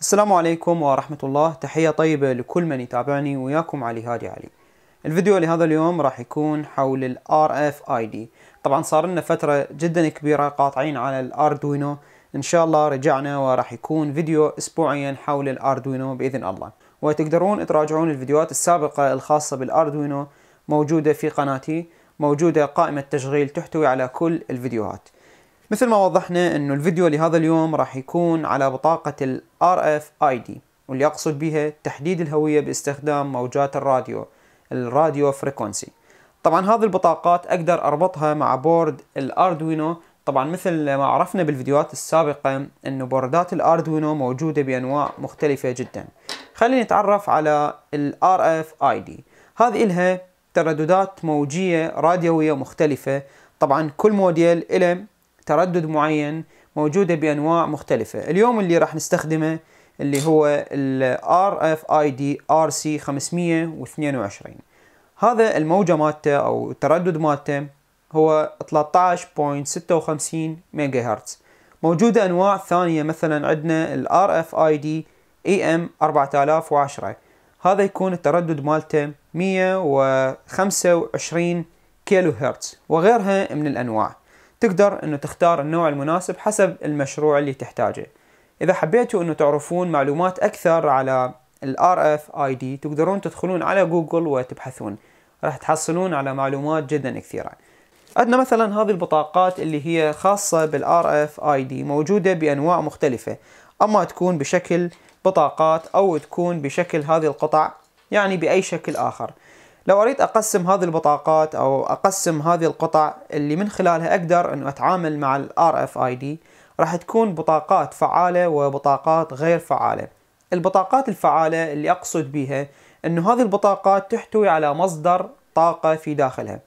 السلام عليكم ورحمة الله تحية طيبة لكل من يتابعني وياكم علي هادي علي الفيديو لهذا اليوم راح يكون حول الـ RFID طبعا صار لنا فترة جدا كبيرة قاطعين على الاردوينو ان شاء الله رجعنا وراح يكون فيديو اسبوعيا حول الاردوينو باذن الله وتقدرون تراجعون الفيديوهات السابقة الخاصة بالاردوينو موجودة في قناتي موجودة قائمة تشغيل تحتوي على كل الفيديوهات مثل ما وضحنا انه الفيديو لهذا اليوم راح يكون على بطاقة ال RFID واللي اقصد بها تحديد الهوية باستخدام موجات الراديو الراديو فريكونسي طبعا هذه البطاقات اقدر اربطها مع بورد الاردوينو طبعا مثل ما عرفنا بالفيديوهات السابقة انه بوردات الاردوينو موجودة بانواع مختلفة جدا خلينا نتعرف على ال دي هذه إلها ترددات موجية راديوية مختلفة طبعا كل موديل له تردد معين موجودة بأنواع مختلفة اليوم اللي راح نستخدمه اللي هو ال ار ار سي 522 هذا الموجة مالته أو التردد مالته هو 13.56 ميجا هرتز موجودة أنواع ثانية مثلا عندنا الـ RFID EM 4010 هذا يكون التردد مالته 125 كيلو هرتز وغيرها من الأنواع تقدر أنه تختار النوع المناسب حسب المشروع اللي تحتاجه إذا حبيتوا أنه تعرفون معلومات أكثر على الـ RFID تقدرون تدخلون على جوجل وتبحثون راح تحصلون على معلومات جدا كثيرة عندنا مثلا هذه البطاقات اللي هي خاصة بالار اف اي دي موجودة بانواع مختلفة اما تكون بشكل بطاقات او تكون بشكل هذه القطع يعني باي شكل اخر لو اريد اقسم هذه البطاقات او اقسم هذه القطع اللي من خلالها اقدر انه اتعامل مع الار اف اي دي راح تكون بطاقات فعالة وبطاقات غير فعالة البطاقات الفعالة اللي اقصد بها انه هذه البطاقات تحتوي على مصدر طاقة في داخلها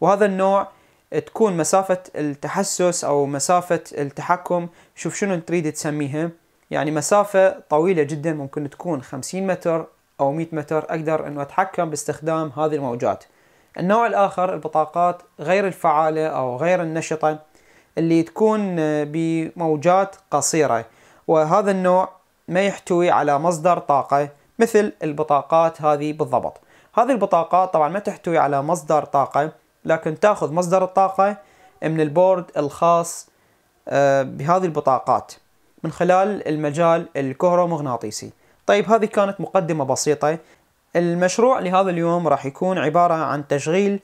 وهذا النوع تكون مسافة التحسس أو مسافة التحكم شوف شنو تريد تسميها يعني مسافة طويلة جدا ممكن تكون 50 متر أو 100 متر أقدر أنه أتحكم باستخدام هذه الموجات النوع الآخر البطاقات غير الفعالة أو غير النشطة اللي تكون بموجات قصيرة وهذا النوع ما يحتوي على مصدر طاقة مثل البطاقات هذه بالضبط هذه البطاقات طبعا ما تحتوي على مصدر طاقة لكن تاخذ مصدر الطاقة من البورد الخاص آه، بهذه البطاقات من خلال المجال الكهرومغناطيسي طيب هذه كانت مقدمة بسيطة المشروع لهذا اليوم راح يكون عبارة عن تشغيل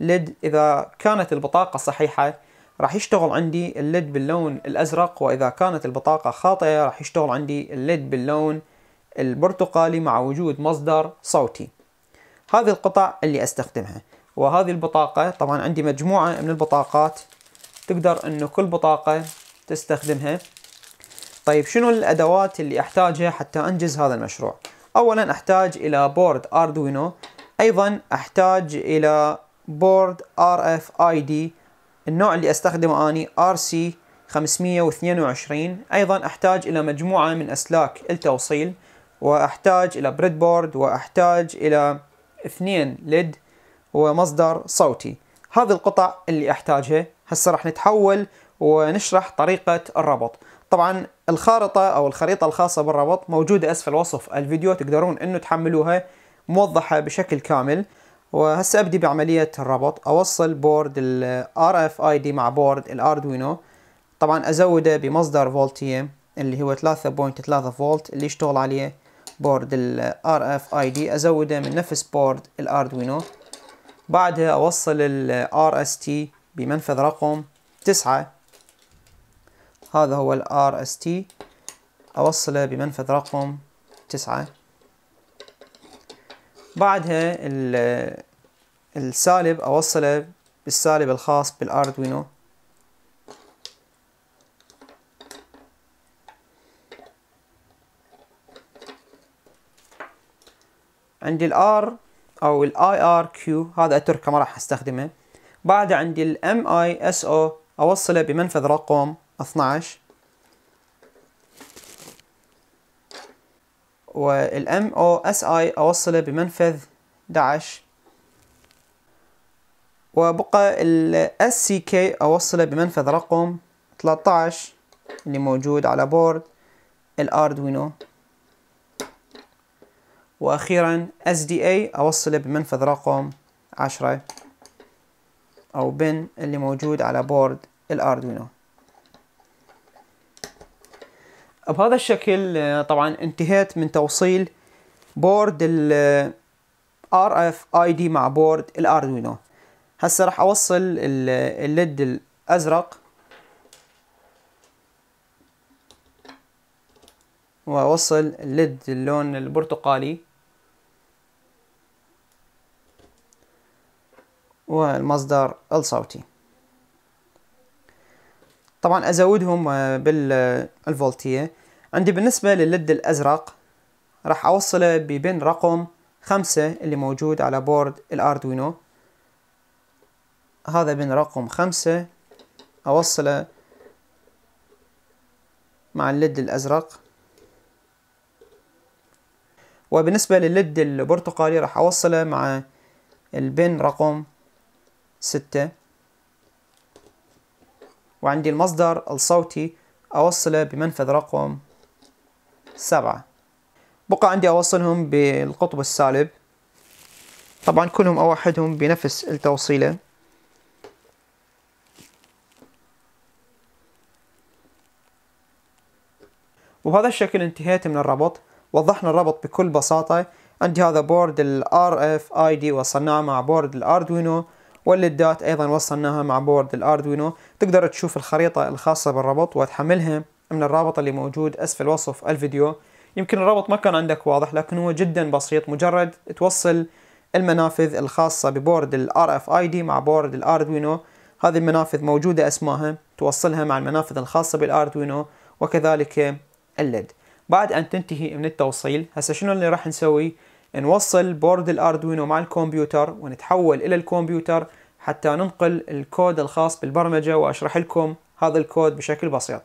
ليد إذا كانت البطاقة صحيحة راح يشتغل عندي الليد باللون الأزرق وإذا كانت البطاقة خاطئة راح يشتغل عندي الليد باللون البرتقالي مع وجود مصدر صوتي هذه القطع اللي أستخدمها وهذه البطاقة طبعا عندي مجموعة من البطاقات تقدر انه كل بطاقة تستخدمها طيب شنو الادوات اللي احتاجها حتى انجز هذا المشروع اولا احتاج الى بورد اردوينو ايضا احتاج الى بورد ار اف اي دي النوع اللي استخدمه اني ار سي 522 ايضا احتاج الى مجموعة من اسلاك التوصيل واحتاج الى بريد بورد واحتاج الى اثنين ليد ومصدر صوتي هذه القطع اللي احتاجها هسه راح نتحول ونشرح طريقة الربط طبعا الخارطة او الخريطة الخاصة بالربط موجودة اسفل وصف الفيديو تقدرون انه تحملوها موضحة بشكل كامل وهسه ابدي بعملية الربط اوصل بورد ال RFID مع بورد الاردوينو طبعا ازوده بمصدر فولتية اللي هو 3.3 فولت اللي يشتغل عليه بورد ال RFID ازوده من نفس بورد الاردوينو بعدها أوصل ال RST بمنفذ رقم تسعة هذا هو ال RST أوصله بمنفذ رقم تسعة بعدها ال السالب أوصله بالسالب الخاص بالأردوينو عندي الار او الاي ار كيو هذا اتركه ما راح استخدمه بعد عندي الام اي اس او اوصله بمنفذ رقم 12 والام او اس اي اوصله بمنفذ 11 وبقى الاس سي كي اوصله بمنفذ رقم 13 اللي موجود على بورد الاردوينو واخيرا SDA اوصله بمنفذ رقم عشرة او بن اللي موجود على بورد الاردوينو بهذا الشكل آه، طبعا انتهيت من توصيل بورد ال آه، RFID مع بورد الاردوينو هسه راح اوصل آه، الليد الازرق واوصل الليد اللون البرتقالي والمصدر الصوتي طبعا ازودهم آه، بالفولتية عندي بالنسبة لللد الازرق راح اوصله ببن رقم خمسة اللي موجود على بورد الاردوينو هذا بن رقم خمسة اوصله مع اللد الازرق وبالنسبة للليد البرتقالي راح أوصله مع البن رقم ستة وعندي المصدر الصوتي أوصله بمنفذ رقم سبعة بقى عندي أوصلهم بالقطب السالب طبعا كلهم أوحدهم بنفس التوصيلة وبهذا الشكل انتهيت من الربط وضحنا الربط بكل بساطة عندي هذا بورد ال RFID وصلناه مع بورد الأردوينو والليدات أيضا وصلناها مع بورد الأردوينو تقدر تشوف الخريطة الخاصة بالربط وتحملها من الرابط اللي موجود أسفل وصف الفيديو يمكن الربط ما كان عندك واضح لكن هو جدا بسيط مجرد توصل المنافذ الخاصة ببورد ال RFID مع بورد الأردوينو هذه المنافذ موجودة أسماها توصلها مع المنافذ الخاصة بالأردوينو وكذلك الليد بعد ان تنتهي من التوصيل هسه شنو اللي راح نسوي نوصل بورد الاردوينو مع الكمبيوتر ونتحول الى الكمبيوتر حتى ننقل الكود الخاص بالبرمجة واشرح لكم هذا الكود بشكل بسيط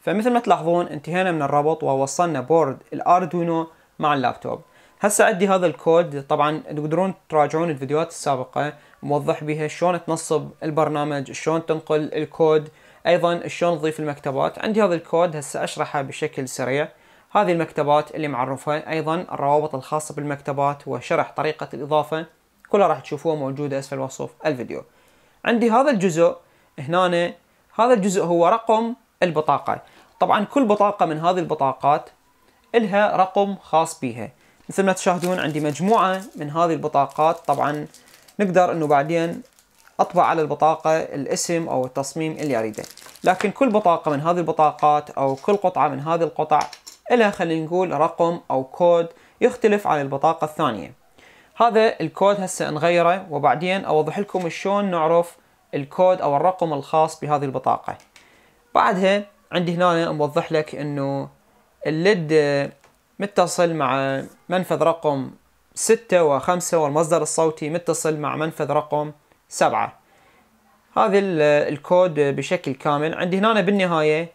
فمثل ما تلاحظون انتهينا من الربط ووصلنا بورد الاردوينو مع اللابتوب هسه عندي هذا الكود طبعا تقدرون تراجعون الفيديوهات السابقة موضح بها شلون تنصب البرنامج شلون تنقل الكود ايضا شلون تضيف المكتبات عندي هذا الكود هسه اشرحه بشكل سريع هذه المكتبات اللي معرفة ايضا الروابط الخاصة بالمكتبات وشرح طريقة الاضافة كلها راح تشوفوها موجودة اسفل وصف الفيديو عندي هذا الجزء هنا هذا الجزء هو رقم البطاقة طبعا كل بطاقة من هذه البطاقات لها رقم خاص بها مثل ما تشاهدون عندي مجموعة من هذه البطاقات طبعا نقدر انه بعدين اطبع على البطاقة الاسم او التصميم اللي اريده لكن كل بطاقة من هذه البطاقات او كل قطعة من هذه القطع لها خلينا نقول رقم او كود يختلف عن البطاقة الثانية هذا الكود هسه نغيره وبعدين اوضح لكم شلون نعرف الكود او الرقم الخاص بهذه البطاقة بعدها عندي هنا موضح لك انه الليد متصل مع منفذ رقم ستة وخمسة والمصدر الصوتي متصل مع منفذ رقم سبعة هذا الكود بشكل كامل عندي هنا بالنهاية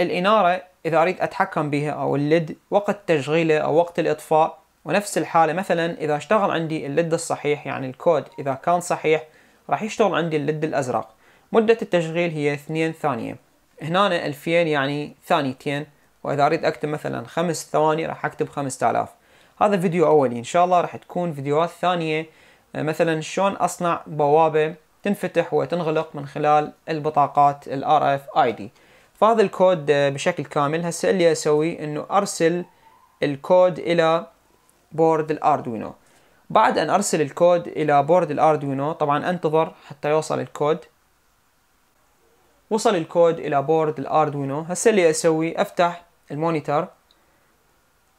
الإنارة إذا أريد أتحكم بها أو الليد وقت تشغيله أو وقت الإطفاء ونفس الحالة مثلا إذا اشتغل عندي الليد الصحيح يعني الكود إذا كان صحيح راح يشتغل عندي الليد الأزرق مدة التشغيل هي 2 ثانية هنا 2000 يعني ثانيتين واذا اريد اكتب مثلا خمس ثواني راح اكتب 5000 هذا فيديو اولي ان شاء الله راح تكون فيديوهات ثانيه آه، مثلا شلون اصنع بوابه تنفتح وتنغلق من خلال البطاقات الـ RFID فهذا الكود آه، بشكل كامل هسه اللي اسوي انه ارسل الكود الى بورد الاردوينو بعد ان ارسل الكود الى بورد الاردوينو طبعا انتظر حتى يوصل الكود وصل الكود الى بورد الاردوينو هسه اللي اسوي افتح المونيتر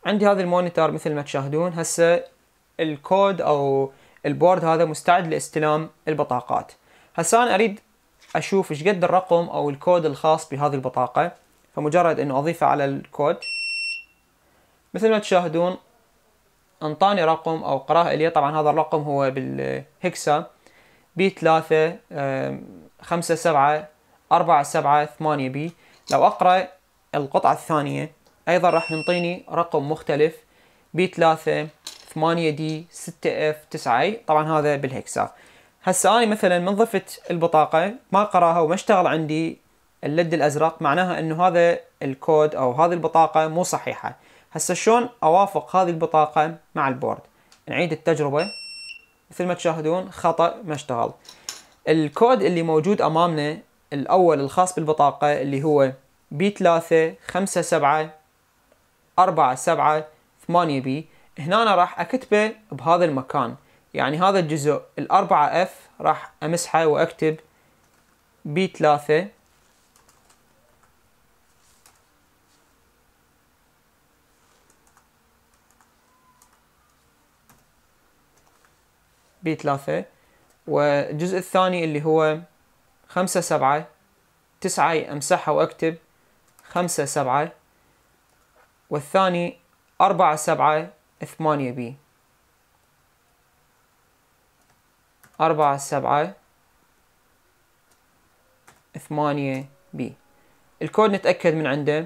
عندي هذا المونيتر مثل ما تشاهدون هسه الكود او البورد هذا مستعد لاستلام البطاقات هسه انا اريد اشوف ايش قد الرقم او الكود الخاص بهذه البطاقه فمجرد انه اضيفه على الكود مثل ما تشاهدون انطاني رقم او قراه الي طبعا هذا الرقم هو بالهكسا بي 3 5 7 4 7 8 بي لو اقرا القطعة الثانية أيضا راح ينطيني رقم مختلف b 3 8 d 6 f 9 طبعا هذا بالهكسا هسه أنا مثلا من ضفت البطاقة ما قراها وما اشتغل عندي اللد الأزرق معناها أنه هذا الكود أو هذه البطاقة مو صحيحة هسه شلون أوافق هذه البطاقة مع البورد نعيد التجربة مثل ما تشاهدون خطأ ما اشتغل الكود اللي موجود أمامنا الأول الخاص بالبطاقة اللي هو بي 3 5 7 4 7 8 بي هنا أنا راح اكتبه بهذا المكان يعني هذا الجزء الأربعة F راح امسحه واكتب وأكتب 3 b 3 والجزء الثاني اللي هو 5 7 9 أمسحه واكتب خمسة سبعة والثاني أربعة سبعة ثمانية بي أربعة سبعة ثمانية بي الكود نتأكد من عنده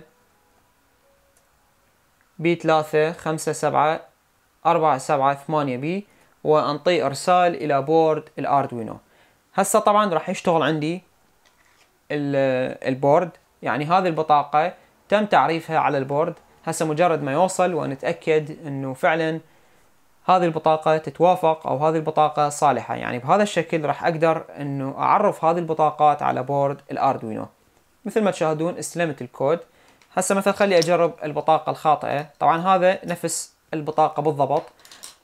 بي ثلاثة خمسة سبعة أربعة سبعة ثمانية بي وأنطي إرسال إلى بورد الأردوينو هسه طبعا راح يشتغل عندي البورد يعني هذه البطاقة تم تعريفها على البورد هسه مجرد ما يوصل ونتأكد انه فعلا هذه البطاقة تتوافق او هذه البطاقة صالحة يعني بهذا الشكل راح اقدر انه اعرف هذه البطاقات على بورد الاردوينو مثل ما تشاهدون استلمت الكود هسه مثلا خلي اجرب البطاقة الخاطئة طبعا هذا نفس البطاقة بالضبط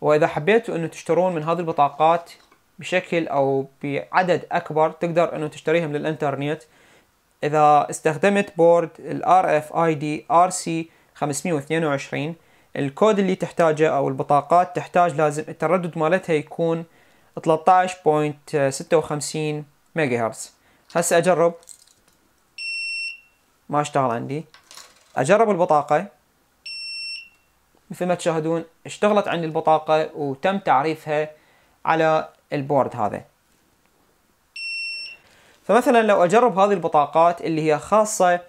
واذا حبيتوا انه تشترون من هذه البطاقات بشكل او بعدد اكبر تقدر انه تشتريهم للانترنت إذا استخدمت بورد ال RFID RC522 الكود اللي تحتاجه أو البطاقات تحتاج لازم التردد مالتها يكون 13.56 ميجا هرتز هسه أجرب ما اشتغل عندي أجرب البطاقة مثل ما تشاهدون اشتغلت عندي البطاقة وتم تعريفها على البورد هذا فمثلا لو اجرب هذه البطاقات اللي هي خاصة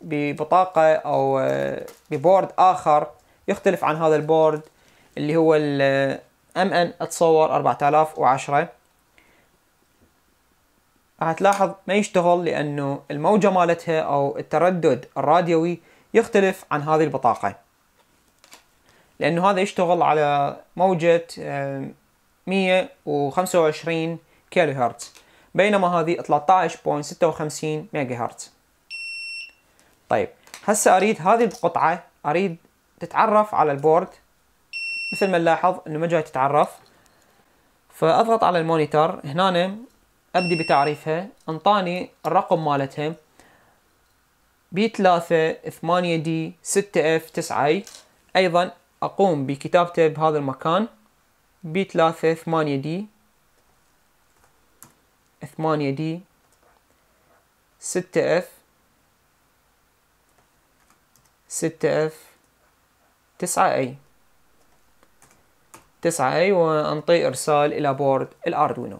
ببطاقة او آه، ببورد اخر يختلف عن هذا البورد اللي هو ال آه، MN اتصور 4010 راح تلاحظ ما يشتغل لانه الموجة مالتها او التردد الراديوي يختلف عن هذه البطاقة لانه هذا يشتغل على موجة 125 كيلو هرتز بينما هذه 13.56 ميجا هرتز طيب هسه اريد هذه القطعه اريد تتعرف على البورد مثل ما نلاحظ انه ما جاي تتعرف فاضغط على المونيتور هنا ابدي بتعريفها انطاني الرقم مالتها بي 3 8 دي 6 اف 9 اي ايضا اقوم بكتابته بهذا المكان بي 3 8 دي ثمانية دي ستة اف ستة اف تسعة اي تسعة اي وانطي ارسال الى بورد الاردوينو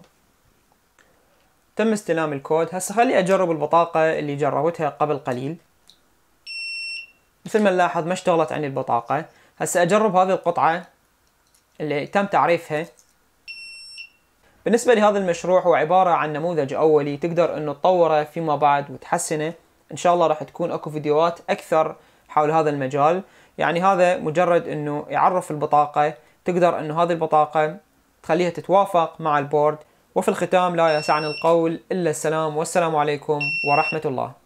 تم استلام الكود هسه خلي اجرب البطاقة اللي جربتها قبل قليل مثل ما نلاحظ ما اشتغلت عن البطاقة هسه اجرب هذه القطعة اللي تم تعريفها بالنسبة لهذا المشروع هو عبارة عن نموذج أولي تقدر أنه تطوره فيما بعد وتحسنه إن شاء الله راح تكون أكو فيديوهات أكثر حول هذا المجال يعني هذا مجرد أنه يعرف البطاقة تقدر أنه هذه البطاقة تخليها تتوافق مع البورد وفي الختام لا يسعني القول إلا السلام والسلام عليكم ورحمة الله